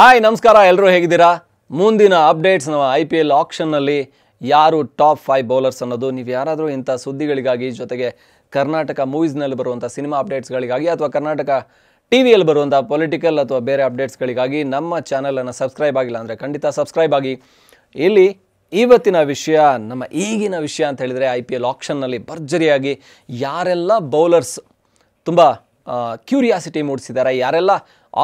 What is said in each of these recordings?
hi ನಮಸ್ಕಾರ ಎಲ್ಲರೂ ಹೇಗಿದ್ದೀರಾ ಮುಂದಿನ ಅಪ್ಡೇಟ್ಸ್ ನಾವು ಐ ಪಿ ಎಲ್ ಆಕ್ಷನ್ನಲ್ಲಿ ಯಾರು ಟಾಪ್ ಫೈವ್ ಬೌಲರ್ಸ್ ಅನ್ನೋದು ನೀವು ಯಾರಾದರೂ ಇಂಥ ಸುದ್ದಿಗಳಿಗಾಗಿ ಜೊತೆಗೆ ಕರ್ನಾಟಕ ಮೂವೀಸ್ನಲ್ಲಿ ಬರುವಂಥ ಸಿನಿಮಾ ಅಪ್ಡೇಟ್ಸ್ಗಳಿಗಾಗಿ ಅಥವಾ ಕರ್ನಾಟಕ ಟಿ ವಿಯಲ್ಲಿ ಬರುವಂಥ ಪೊಲಿಟಿಕಲ್ ಅಥವಾ ಬೇರೆ ಅಪ್ಡೇಟ್ಸ್ಗಳಿಗಾಗಿ ನಮ್ಮ ಚಾನಲನ್ನು ಸಬ್ಸ್ಕ್ರೈಬ್ ಆಗಿಲ್ಲ ಅಂದರೆ ಖಂಡಿತ ಸಬ್ಸ್ಕ್ರೈಬ್ ಆಗಿ ಇಲ್ಲಿ ಇವತ್ತಿನ ವಿಷಯ ನಮ್ಮ ಈಗಿನ ವಿಷಯ ಅಂತ ಹೇಳಿದರೆ ಐ ಪಿ ಎಲ್ ಆಕ್ಷನ್ನಲ್ಲಿ ಭರ್ಜರಿಯಾಗಿ ಯಾರೆಲ್ಲ ಬೌಲರ್ಸ್ ತುಂಬ ಕ್ಯೂರಿಯಾಸಿಟಿ ಮೂಡಿಸಿದ್ದಾರೆ ಯಾರೆಲ್ಲ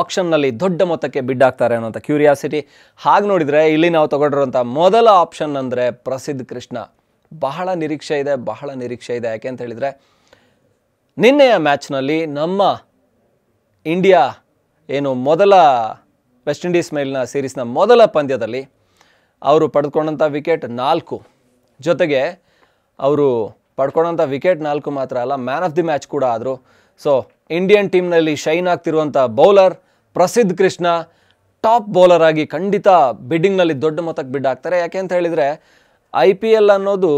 ಆಪ್ಷನ್ನಲ್ಲಿ ದೊಡ್ಡ ಮೊತ್ತಕ್ಕೆ ಬಿಡ್ ಆಗ್ತಾರೆ ಅನ್ನೋಂಥ ಕ್ಯೂರಿಯಾಸಿಟಿ ಹಾಗೆ ನೋಡಿದರೆ ಇಲ್ಲಿ ನಾವು ತಗೊಂಡಿರುವಂಥ ಮೊದಲ ಆಪ್ಷನ್ ಅಂದರೆ ಪ್ರಸಿದ್ಧ ಕೃಷ್ಣ ಬಹಳ ನಿರೀಕ್ಷೆ ಇದೆ ಬಹಳ ನಿರೀಕ್ಷೆ ಇದೆ ಯಾಕೆ ಅಂತ ಹೇಳಿದರೆ ನಿನ್ನೆಯ ಮ್ಯಾಚ್ನಲ್ಲಿ ನಮ್ಮ ಇಂಡಿಯಾ ಏನು ಮೊದಲ ವೆಸ್ಟ್ ಇಂಡೀಸ್ ಮೇಲಿನ ಸೀರೀಸ್ನ ಮೊದಲ ಪಂದ್ಯದಲ್ಲಿ ಅವರು ಪಡೆದುಕೊಂಡಂಥ ವಿಕೆಟ್ ನಾಲ್ಕು ಜೊತೆಗೆ ಅವರು ಪಡ್ಕೊಂಡಂಥ ವಿಕೆಟ್ ನಾಲ್ಕು ಮಾತ್ರ ಅಲ್ಲ ಮ್ಯಾನ್ ಆಫ್ ದಿ ಮ್ಯಾಚ್ ಕೂಡ ಆದರೂ ಸೊ ಇಂಡಿಯನ್ ಟೀಮ್ನಲ್ಲಿ ಶೈನ್ ಆಗ್ತಿರುವಂಥ bowler Prasidh Krishna top bowler ಆಗಿ ಖಂಡಿತ ಬಿಡ್ಡಿಂಗ್ನಲ್ಲಿ ದೊಡ್ಡ ಮೊತ್ತಕ್ಕೆ ಬಿಡ್ ಆಗ್ತಾರೆ ಯಾಕೆ ಅಂತ ಹೇಳಿದರೆ ಐ ಪಿ ಎಲ್ ಅನ್ನೋದು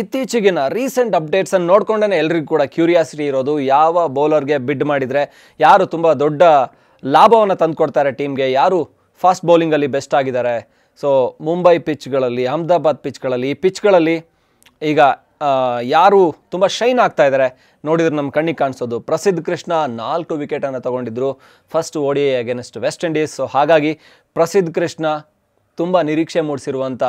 ಇತ್ತೀಚೆಗಿನ ರೀಸೆಂಟ್ ಅಪ್ಡೇಟ್ಸನ್ನು ನೋಡ್ಕೊಂಡೇ ಎಲ್ರಿಗೂ ಕೂಡ ಕ್ಯೂರಿಯಾಸಿಟಿ ಇರೋದು ಯಾವ ಬೌಲರ್ಗೆ ಬಿಡ್ ಮಾಡಿದರೆ ಯಾರು ತುಂಬ ದೊಡ್ಡ ಲಾಭವನ್ನು ತಂದುಕೊಡ್ತಾರೆ ಟೀಮ್ಗೆ ಯಾರು ಫಾಸ್ಟ್ ಬೌಲಿಂಗಲ್ಲಿ ಬೆಸ್ಟ್ ಆಗಿದ್ದಾರೆ ಸೊ ಮುಂಬೈ ಪಿಚ್ಗಳಲ್ಲಿ ಅಹಮದಾಬಾದ್ ಪಿಚ್ಗಳಲ್ಲಿ ಈ ಪಿಚ್ಗಳಲ್ಲಿ ಈಗ ಯಾರು ತುಂಬ ಶೈನ್ ಆಗ್ತಾ ಇದ್ದಾರೆ ನೋಡಿದ್ರೆ ನಮ್ಮ ಕಣ್ಣಿಗೆ ಕಾಣಿಸೋದು ಪ್ರಸಿದ್ಧ ಕೃಷ್ಣ ನಾಲ್ಕು ವಿಕೆಟನ್ನು ತೊಗೊಂಡಿದ್ದರು first ODI against West Indies so ಹಾಗಾಗಿ ಪ್ರಸಿದ್ಧ ಕೃಷ್ಣ ತುಂಬ ನಿರೀಕ್ಷೆ ಮೂಡಿಸಿರುವಂಥ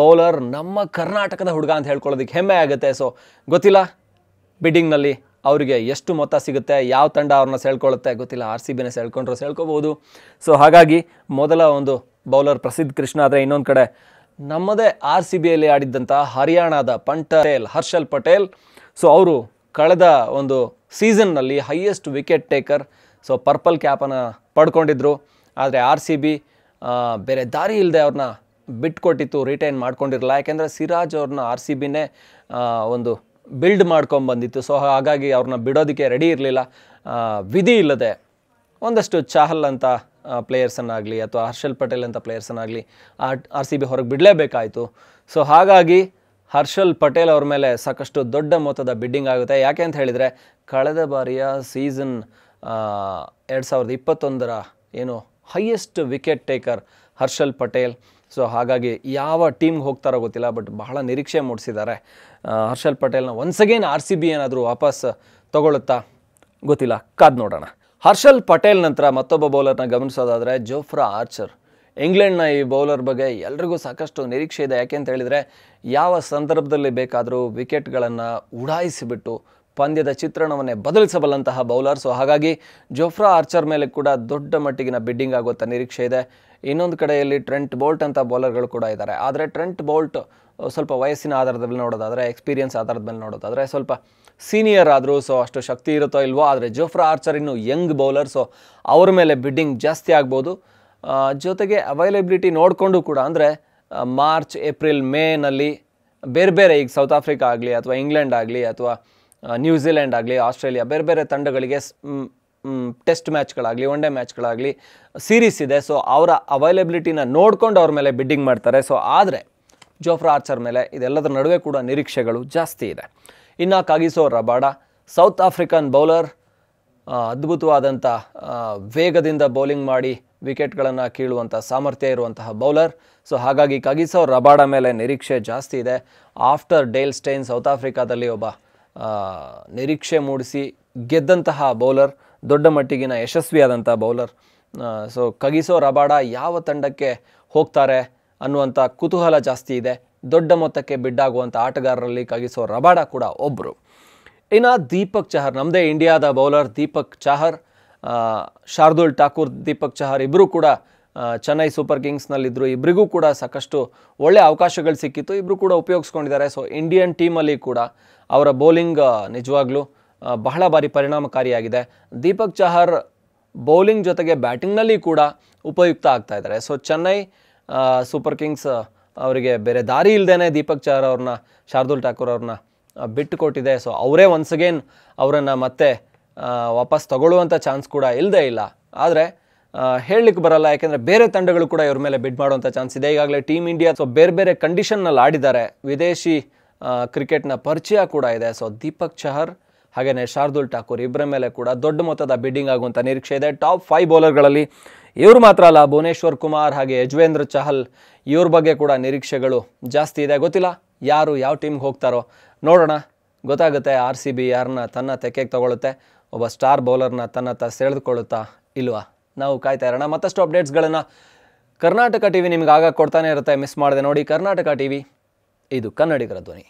ಬೌಲರ್ ನಮ್ಮ ಕರ್ನಾಟಕದ ಹುಡುಗ ಅಂತ ಹೇಳ್ಕೊಳ್ಳೋದಕ್ಕೆ ಹೆಮ್ಮೆ ಆಗುತ್ತೆ ಸೊ ಗೊತ್ತಿಲ್ಲ ಬಿಡ್ಡಿಂಗ್ನಲ್ಲಿ ಅವರಿಗೆ ಎಷ್ಟು ಮೊತ್ತ ಸಿಗುತ್ತೆ ಯಾವ ತಂಡ ಅವ್ರನ್ನ ಸೇಳ್ಕೊಳ್ಳುತ್ತೆ ಗೊತ್ತಿಲ್ಲ ಆರ್ ಸಿ ಬಿನ ಸೆಳ್ಕೊಂಡ್ರು ಸೇಳ್ಕೊಬೋದು ಸೊ ಹಾಗಾಗಿ ಮೊದಲ ಒಂದು ಬೌಲರ್ ಪ್ರಸಿದ್ಧ ಕೃಷ್ಣ ಆದರೆ ಇನ್ನೊಂದು ಕಡೆ ನಮ್ಮದೇ ಆರ್ ಸಿ ಬಿಯಲ್ಲಿ ಆಡಿದ್ದಂಥ ಹರಿಯಾಣದ ಪಂಟ್ ಪಟೇಲ್ ಹರ್ಷಲ್ ಪಟೇಲ್ ಸೊ ಅವರು ಕಳೆದ ಒಂದು ಸೀಸನ್ನಲ್ಲಿ highest wicket taker so purple ಕ್ಯಾಪನ್ನು ಪಡ್ಕೊಂಡಿದ್ರು ಆದರೆ ಆರ್ ಸಿ ಬಿ ಬೇರೆ ದಾರಿ ಇಲ್ಲದೆ ಅವ್ರನ್ನ ಬಿಟ್ಕೊಟ್ಟಿತ್ತು ರಿಟೈನ್ ಮಾಡ್ಕೊಂಡಿರಲ್ಲ ಯಾಕೆಂದರೆ ಸಿರಾಜ್ ಅವ್ರನ್ನ ಆರ್ ಸಿ ಬಿನೇ ಒಂದು ಬಿಲ್ಡ್ ಮಾಡ್ಕೊಂಬಂದಿತ್ತು ಸೊ ಹಾಗಾಗಿ ಅವ್ರನ್ನ ಬಿಡೋದಕ್ಕೆ ರೆಡಿ ಇರಲಿಲ್ಲ ವಿಧಿ ಇಲ್ಲದೆ ಒಂದಷ್ಟು ಚಾಹಲ್ ಅಂತ ಪ್ಲೇಯರ್ಸನ್ನಾಗಲಿ ಅಥವಾ ಹರ್ಷಲ್ ಪಟೇಲ್ ಅಂತ ಪ್ಲೇಯರ್ಸನ್ನಾಗಲಿ ಆರ್ ಆರ್ ಸಿ ಬಿ ಹೊರಗೆ ಬಿಡಲೇಬೇಕಾಯಿತು ಸೊ ಹಾಗಾಗಿ ಹರ್ಷಲ್ ಪಟೇಲ್ ಅವ್ರ ಮೇಲೆ ಸಾಕಷ್ಟು ದೊಡ್ಡ ಮೊತ್ತದ ಬಿಡ್ಡಿಂಗ್ ಆಗುತ್ತೆ ಯಾಕೆ ಅಂತ ಹೇಳಿದರೆ ಕಳೆದ ಬಾರಿಯ ಸೀಸನ್ ಎರಡು ಸಾವಿರದ ಇಪ್ಪತ್ತೊಂದರ ಏನು highest wicket taker Harshal Patel so ಹಾಗಾಗಿ ಯಾವ ಟೀಮ್ಗೆ ಹೋಗ್ತಾರೋ ಗೊತ್ತಿಲ್ಲ ಬಟ್ ಬಹಳ ನಿರೀಕ್ಷೆ ಮೂಡಿಸಿದ್ದಾರೆ ಹರ್ಷಲ್ ಪಟೇಲ್ನ once again R C B ಏನಾದರೂ ವಾಪಸ್ ತಗೊಳ್ಳುತ್ತಾ ಗೊತ್ತಿಲ್ಲ ಕಾದ್ ನೋಡೋಣ ಹರ್ಷಲ್ ಪಟೇಲ್ ನಂತರ ಮತ್ತೊಬ್ಬ ಬೌಲರ್ನ ಗಮನಿಸೋದಾದರೆ ಜೋಫ್ರಾ ಆರ್ಚರ್ ಇಂಗ್ಲೆಂಡ್ನ ಈ ಬೌಲರ್ ಬಗ್ಗೆ ಎಲ್ರಿಗೂ ಸಾಕಷ್ಟು ನಿರೀಕ್ಷೆ ಇದೆ ಯಾಕೆ ಅಂತ ಹೇಳಿದರೆ ಯಾವ ಸಂದರ್ಭದಲ್ಲಿ ಬೇಕಾದರೂ ವಿಕೆಟ್ಗಳನ್ನು ಉಡಾಯಿಸಿಬಿಟ್ಟು ಪಂದ್ಯದ ಚಿತ್ರಣವನ್ನೇ ಬದಲಿಸಬಲ್ಲಂತಹ ಬೌಲರ್ ಸೊ ಹಾಗಾಗಿ ಜೋಫ್ರಾ ಆರ್ಚರ್ ಮೇಲೆ ಕೂಡ ದೊಡ್ಡ ಮಟ್ಟಿಗಿನ ಬಿಡ್ಡಿಂಗ್ ಆಗುವಂಥ ನಿರೀಕ್ಷೆ ಇದೆ ಇನ್ನೊಂದು ಕಡೆಯಲ್ಲಿ ಟ್ರೆಂಟ್ ಬೋಲ್ಟ್ ಅಂತ ಬೌಲರ್ಗಳು ಕೂಡ ಇದ್ದಾರೆ ಆದರೆ ಟ್ರೆಂಟ್ ಬೋಲ್ಟ್ ಸ್ವಲ್ಪ ವಯಸ್ಸಿನ ಆಧಾರದ ಮೇಲೆ ನೋಡೋದಾದರೆ ಎಕ್ಸ್ಪೀರಿಯನ್ಸ್ ಆಧಾರದ ಮೇಲೆ ನೋಡೋದಾದರೆ ಸ್ವಲ್ಪ ಸೀನಿಯರ್ ಆದರೂ ಸೊ ಅಷ್ಟು ಶಕ್ತಿ ಇರುತ್ತೋ ಇಲ್ವೋ ಆದರೆ ಜೋಫ್ರಾ ಆರ್ಚರ್ ಇನ್ನು ಯಂಗ್ ಬೌಲರ್ ಸೊ ಅವ್ರ ಮೇಲೆ ಬಿಡ್ಡಿಂಗ್ ಜಾಸ್ತಿ ಆಗ್ಬೋದು ಜೊತೆಗೆ ಅವೈಲೇಬಿಲಿಟಿ ನೋಡಿಕೊಂಡು ಕೂಡ ಅಂದರೆ ಮಾರ್ಚ್ ಏಪ್ರಿಲ್ ಮೇನಲ್ಲಿ ಬೇರೆ ಬೇರೆ ಈಗ ಸೌತ್ ಆಫ್ರಿಕಾ ಆಗಲಿ ಅಥವಾ ಇಂಗ್ಲೆಂಡ್ ಆಗಲಿ ಅಥವಾ ನ್ಯೂಜಿಲೆಂಡ್ ಆಗಲಿ ಆಸ್ಟ್ರೇಲಿಯಾ ಬೇರೆ ಬೇರೆ ತಂಡಗಳಿಗೆ ಟೆಸ್ಟ್ ಮ್ಯಾಚ್ಗಳಾಗಲಿ ಒನ್ ಡೇ ಮ್ಯಾಚ್ಗಳಾಗಲಿ ಸೀರೀಸ್ ಇದೆ ಸೊ ಅವರ ಅವೈಲೇಬಿಲಿಟಿನ ನೋಡ್ಕೊಂಡು ಅವ್ರ ಮೇಲೆ ಬಿಡ್ಡಿಂಗ್ ಮಾಡ್ತಾರೆ ಸೊ ಆದರೆ ಜೋಫ್ರಾ ಆರ್ಚರ್ ಮೇಲೆ ಇದೆಲ್ಲದರ ನಡುವೆ ಕೂಡ ನಿರೀಕ್ಷೆಗಳು ಜಾಸ್ತಿ ಇದೆ ಇನ್ನು Kagiso Rabada South African bowler ಅದ್ಭುತವಾದಂಥ ವೇಗದಿಂದ ಬೌಲಿಂಗ್ ಮಾಡಿ ವಿಕೆಟ್ಗಳನ್ನು ಕೀಳುವಂಥ ಸಾಮರ್ಥ್ಯ ಇರುವಂತಹ ಬೌಲರ್ ಸೊ ಹಾಗಾಗಿ ಕಾಗಿಸೋ ರಬಾಡ ಮೇಲೆ ನಿರೀಕ್ಷೆ ಜಾಸ್ತಿ ಇದೆ ಆಫ್ಟರ್ ಡೇಲ್ ಸ್ಟೈನ್ ಸೌತ್ ಆಫ್ರಿಕಾದಲ್ಲಿ ಒಬ್ಬ ನಿರೀಕ್ಷೆ ಮೂಡಿಸಿ ಗೆದ್ದಂತಹ ಬೌಲರ್ ದೊಡ್ಡ ಮಟ್ಟಿಗಿನ ಯಶಸ್ವಿಯಾದಂಥ ಬೌಲರ್ ಸೊ ಕಗಿಸೋ ರಬಾಡ ಯಾವ ತಂಡಕ್ಕೆ ಹೋಗ್ತಾರೆ ಅನ್ನುವಂಥ ಕುತೂಹಲ ಜಾಸ್ತಿ ಇದೆ ದೊಡ್ಡ ಮೊತ್ತಕ್ಕೆ ಬಿಡ್ಡಾಗುವಂಥ ಆಟಗಾರರಲ್ಲಿ ಕಗಿಸೋ ರಬಾಡ ಕೂಡ ಒಬ್ಬರು ಇನ್ನು ದೀಪಕ್ ಚಹರ್ ನಮ್ಮದೇ ಇಂಡಿಯಾದ ಬೌಲರ್ ದೀಪಕ್ ಚಹರ್ ಶಾರ್ದುಲ್ ಠಾಕೂರ್ ದೀಪಕ್ ಚಹರ್ ಇಬ್ಬರೂ ಕೂಡ ಚೆನ್ನೈ ಸೂಪರ್ ಕಿಂಗ್ಸ್ನಲ್ಲಿದ್ದರು ಇಬ್ಬರಿಗೂ ಕೂಡ ಸಾಕಷ್ಟು ಒಳ್ಳೆಯ ಅವಕಾಶಗಳು ಸಿಕ್ಕಿತ್ತು ಇಬ್ಬರು ಕೂಡ ಉಪಯೋಗಿಸ್ಕೊಂಡಿದ್ದಾರೆ ಸೊ ಇಂಡಿಯನ್ ಟೀಮಲ್ಲಿ ಕೂಡ ಅವರ ಬೌಲಿಂಗ್ ನಿಜವಾಗ್ಲೂ ಬಹಳ ಬಾರಿ ಪರಿಣಾಮಕಾರಿಯಾಗಿದೆ ದೀಪಕ್ ಚಹರ್ ಬೌಲಿಂಗ್ ಜೊತೆಗೆ ಬ್ಯಾಟಿಂಗ್ನಲ್ಲಿ ಕೂಡ ಉಪಯುಕ್ತ ಆಗ್ತಾ ಇದ್ದಾರೆ ಸೊ ಚೆನ್ನೈ ಸೂಪರ್ ಕಿಂಗ್ಸ್ ಅವರಿಗೆ ಬೇರೆ ದಾರಿ ಇಲ್ಲದೇ ದೀಪಕ್ ಚಹರ್ ಅವ್ರನ್ನ ಶಾರ್ದುಲ್ ಠಾಕೂರ್ ಅವ್ರನ್ನ ಕೊಟ್ಟಿದೆ ಸೊ ಅವರೇ ಒನ್ಸ್ ಅಗೇನ್ ಅವರನ್ನು ಮತ್ತೆ ವಾಪಸ್ ತಗೊಳ್ಳುವಂಥ ಚಾನ್ಸ್ ಕೂಡ ಇಲ್ಲದೇ ಇಲ್ಲ ಆದರೆ ಹೇಳಲಿಕ್ಕೆ ಬರಲ್ಲ ಯಾಕೆಂದರೆ ಬೇರೆ ತಂಡಗಳು ಕೂಡ ಇವ್ರ ಮೇಲೆ ಬಿಡ್ ಮಾಡುವಂಥ ಚಾನ್ಸ್ ಇದೆ ಈಗಾಗಲೇ ಟೀಮ್ ಇಂಡಿಯಾ ಸೊ ಬೇರೆ ಬೇರೆ ಕಂಡೀಷನ್ನಲ್ಲಿ ಆಡಿದ್ದಾರೆ ವಿದೇಶಿ ಕ್ರಿಕೆಟ್ನ ಪರಿಚಯ ಕೂಡ ಇದೆ ಸೊ ದೀಪಕ್ ಚಹರ್ ಹಾಗೆಯೇ ಶಾರ್ದುಲ್ ಠಾಕೂರ್ ಇಬ್ಬರ ಮೇಲೆ ಕೂಡ ದೊಡ್ಡ ಮೊತ್ತದ ಬಿಡ್ಡಿಂಗ್ ಆಗುವಂಥ ನಿರೀಕ್ಷೆ ಇದೆ ಟಾಪ್ ಫೈವ್ ಬೌಲರ್ಗಳಲ್ಲಿ ಇವರು ಮಾತ್ರ ಅಲ್ಲ ಭುವನೇಶ್ವರ್ ಕುಮಾರ್ ಹಾಗೆ ಯಜ್ವೇಂದ್ರ ಚಹಲ್ ಇವ್ರ ಬಗ್ಗೆ ಕೂಡ ನಿರೀಕ್ಷೆಗಳು ಜಾಸ್ತಿ ಇದೆ ಗೊತ್ತಿಲ್ಲ ಯಾರು ಯಾವ ಟೀಮ್ಗೆ ಹೋಗ್ತಾರೋ ನೋಡೋಣ ಗೊತ್ತಾಗುತ್ತೆ ಆರ್ ಸಿ ಬಿ ಯಾರನ್ನ ತನ್ನ ತೆಕ್ಕೆಗೆ ತಗೊಳ್ಳುತ್ತೆ ಒಬ್ಬ ಸ್ಟಾರ್ ಬೌಲರ್ನ ತನ್ನ ಸೆಳೆದುಕೊಳ್ಳುತ್ತಾ ಇಲ್ವಾ ನಾವು ಕಾಯ್ತಾ ಇರೋಣ ಮತ್ತಷ್ಟು ಅಪ್ಡೇಟ್ಸ್ಗಳನ್ನು ಕರ್ನಾಟಕ ಟಿ ವಿ ನಿಮ್ಗೆ ಆಗ ಕೊಡ್ತಾನೆ ಇರುತ್ತೆ ಮಿಸ್ ಮಾಡಿದೆ ನೋಡಿ ಕರ್ನಾಟಕ ಟಿ ವಿ ಇದು ಕನ್ನಡಿಗರ ಧ್ವನಿ